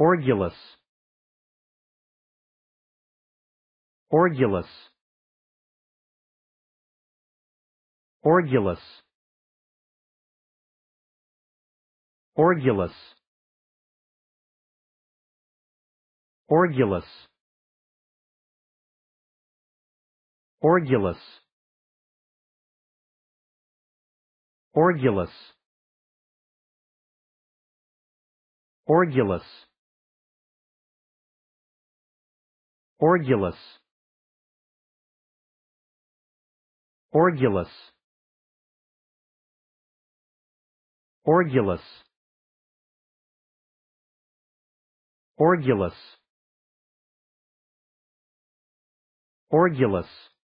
Orgulous. Orgulous. Orgulous. Orgulous. Orgulous. Orgulous. Orgulous. Orgulous. Orgulous. Orgulous. Orgulous. Orgulous. Orgulous.